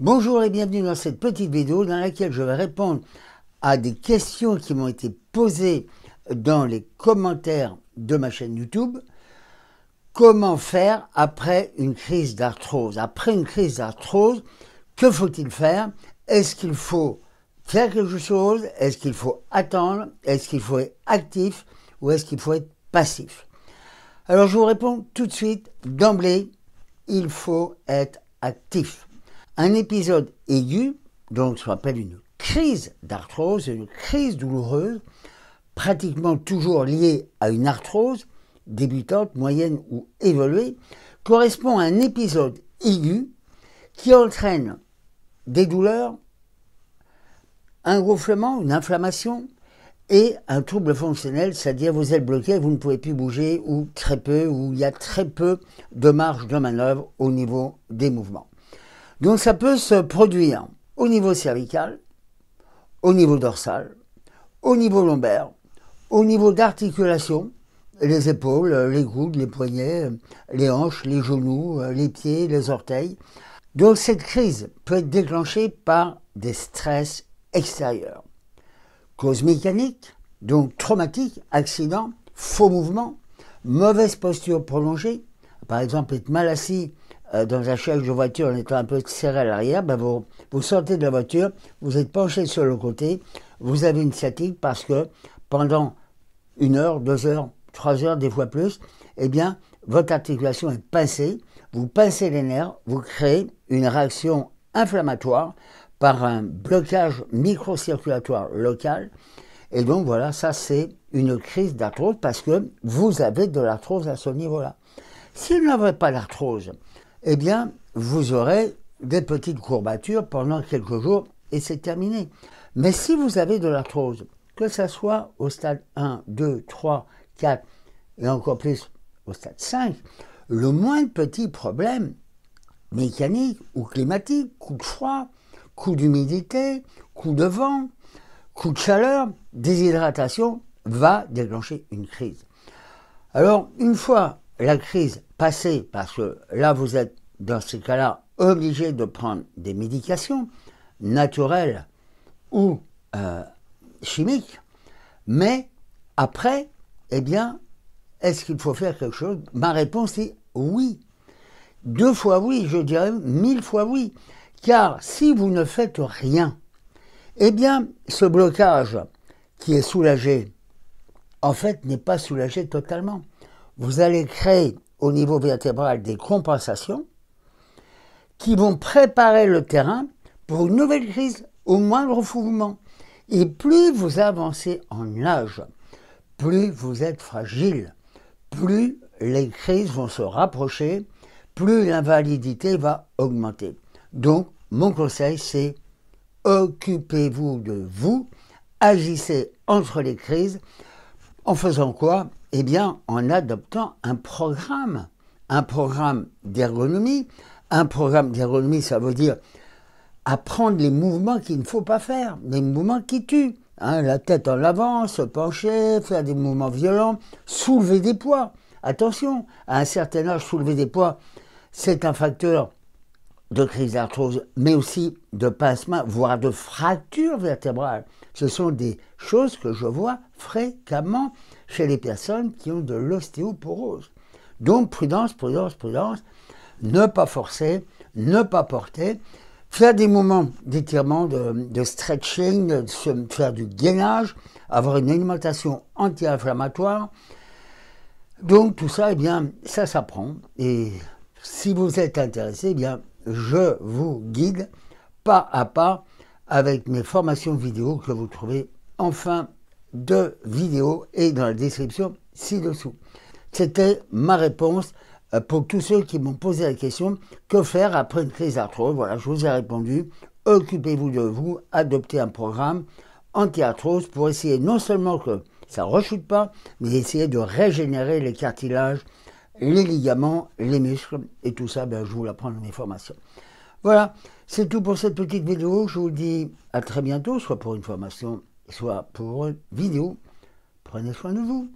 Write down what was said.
Bonjour et bienvenue dans cette petite vidéo dans laquelle je vais répondre à des questions qui m'ont été posées dans les commentaires de ma chaîne YouTube. Comment faire après une crise d'arthrose Après une crise d'arthrose, que faut-il faire Est-ce qu'il faut faire quelque chose Est-ce qu'il faut attendre Est-ce qu'il faut être actif ou est-ce qu'il faut être passif Alors je vous réponds tout de suite, d'emblée, il faut être actif. Un épisode aigu, donc ce qu'on appelle une crise d'arthrose, une crise douloureuse, pratiquement toujours liée à une arthrose, débutante, moyenne ou évoluée, correspond à un épisode aigu qui entraîne des douleurs, un gonflement, une inflammation et un trouble fonctionnel, c'est-à-dire vous êtes bloqué, vous ne pouvez plus bouger ou très peu, ou il y a très peu de marge de manœuvre au niveau des mouvements. Donc ça peut se produire au niveau cervical, au niveau dorsal, au niveau lombaire, au niveau d'articulation, les épaules, les coudes, les poignets, les hanches, les genoux, les pieds, les orteils. Donc cette crise peut être déclenchée par des stress extérieurs. Cause mécanique, donc traumatique, accident, faux mouvement, mauvaise posture prolongée, par exemple être mal assis euh, dans un chef de voiture en étant un peu serré à l'arrière, ben vous, vous sortez de la voiture, vous êtes penché sur le côté, vous avez une sciatique parce que pendant une heure, deux heures, trois heures, des fois plus, eh bien, votre articulation est pincée, vous pincez les nerfs, vous créez une réaction inflammatoire par un blocage microcirculatoire local. Et donc voilà, ça c'est une crise d'arthrose parce que vous avez de l'arthrose à ce niveau-là. Si vous n'avez pas d'arthrose, eh bien, vous aurez des petites courbatures pendant quelques jours et c'est terminé. Mais si vous avez de l'arthrose, que ce soit au stade 1, 2, 3, 4 et encore plus au stade 5, le moins petit problème mécanique ou climatique, coup de froid, coup d'humidité, coup de vent, coup de chaleur, déshydratation, va déclencher une crise. Alors, une fois la crise passée, parce que là, vous êtes dans ces cas-là obligé de prendre des médications naturelles ou euh, chimiques, mais après, eh bien, est-ce qu'il faut faire quelque chose Ma réponse est oui. Deux fois oui, je dirais mille fois oui. Car si vous ne faites rien, eh bien, ce blocage qui est soulagé, en fait, n'est pas soulagé totalement vous allez créer au niveau vertébral des compensations qui vont préparer le terrain pour une nouvelle crise au moindre mouvement. Et plus vous avancez en âge, plus vous êtes fragile, plus les crises vont se rapprocher, plus l'invalidité va augmenter. Donc, mon conseil, c'est occupez-vous de vous, agissez entre les crises, en faisant quoi Eh bien, en adoptant un programme, un programme d'ergonomie. Un programme d'ergonomie, ça veut dire apprendre les mouvements qu'il ne faut pas faire, les mouvements qui tuent. Hein, la tête en avant, se pencher, faire des mouvements violents, soulever des poids. Attention, à un certain âge, soulever des poids, c'est un facteur de crise d'arthrose, mais aussi de pincement, voire de fractures vertébrales. Ce sont des choses que je vois fréquemment chez les personnes qui ont de l'ostéoporose. Donc prudence, prudence, prudence, ne pas forcer, ne pas porter, faire des moments d'étirement, de, stretching, faire du gainage, avoir une alimentation anti-inflammatoire. Donc tout ça, eh bien, ça s'apprend. Et si vous êtes intéressé, eh bien, je vous guide pas à pas avec mes formations vidéo que vous trouvez en fin de vidéo et dans la description ci-dessous. C'était ma réponse euh, pour tous ceux qui m'ont posé la question que faire après une crise d'arthrose. Voilà, je vous ai répondu occupez-vous de vous, adoptez un programme anti-arthrose pour essayer non seulement que ça ne rechute pas, mais essayer de régénérer les cartilages les ligaments, les muscles, et tout ça, ben, je vous l'apprends dans mes formations. Voilà, c'est tout pour cette petite vidéo. Je vous dis à très bientôt, soit pour une formation, soit pour une vidéo. Prenez soin de vous.